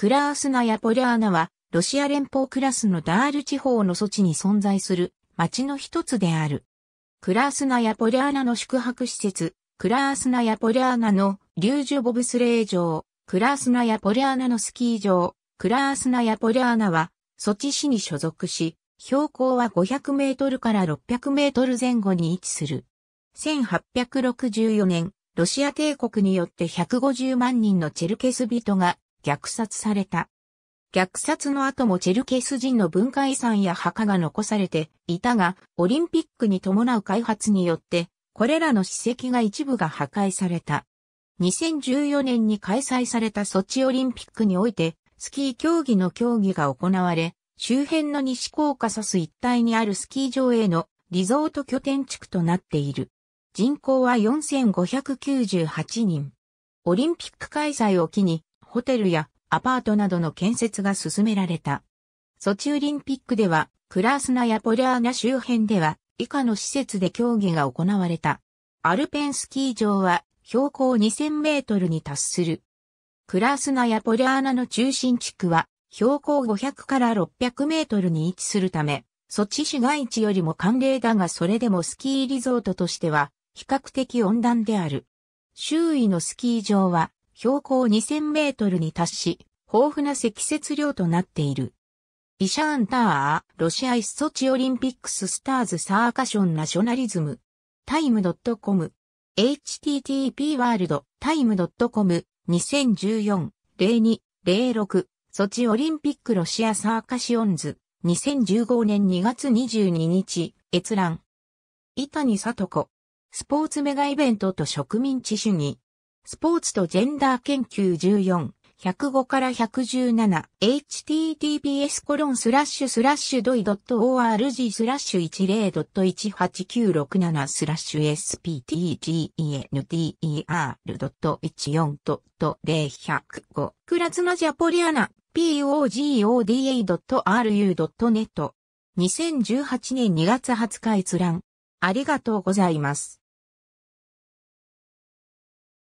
クラースナやポリャーナは、ロシア連邦クラスのダール地方の措置に存在する町の一つである。クラースナやポリャーナの宿泊施設、クラースナやポリャーナのリュージュボブスレー場、クラースナやポリャーナのスキー場、クラースナやポリャーナは、ソチ市に所属し、標高は500メートルから600メートル前後に位置する。1864年、ロシア帝国によって150万人のチェルケス人が虐殺された。虐殺の後もチェルケス人の文化遺産や墓が残されていたが、オリンピックに伴う開発によって、これらの史跡が一部が破壊された。2014年に開催されたソチオリンピックにおいて、スキー競技の競技が行われ、周辺の西コーカサス一帯にあるスキー場へのリゾート拠点地区となっている。人口は4598人。オリンピック開催を機にホテルやアパートなどの建設が進められた。ソチオリンピックでは、クラースナやポリアーナ周辺では、以下の施設で競技が行われた。アルペンスキー場は、標高2000メートルに達する。クラースナやポリアーナの中心地区は、標高500から600メートルに位置するため、ソチ市街地よりも寒冷だがそれでもスキーリゾートとしては、比較的温暖である。周囲のスキー場は、標高2000メートルに達し、豊富な積雪量となっている。イシャーンター、ロシアイスソチオリンピックススターズサーカションナショナリズム、タイムドットコム、http ワールド、タイムドットコム、2014-02-06、ソチオリンピックロシアサーカシオンズ、2015年2月22日、閲覧。伊谷里子、スポーツメガイベントと植民地主義。スポーツとジェンダー研究14、105から 117https コロンスラッシュスラッシュドイ .org スラッシュ10.18967スラッシュ sptgender.14.0105 クラスマジャポリアナ pogoda.ru.net 2018年2月20日閲覧ありがとうございます。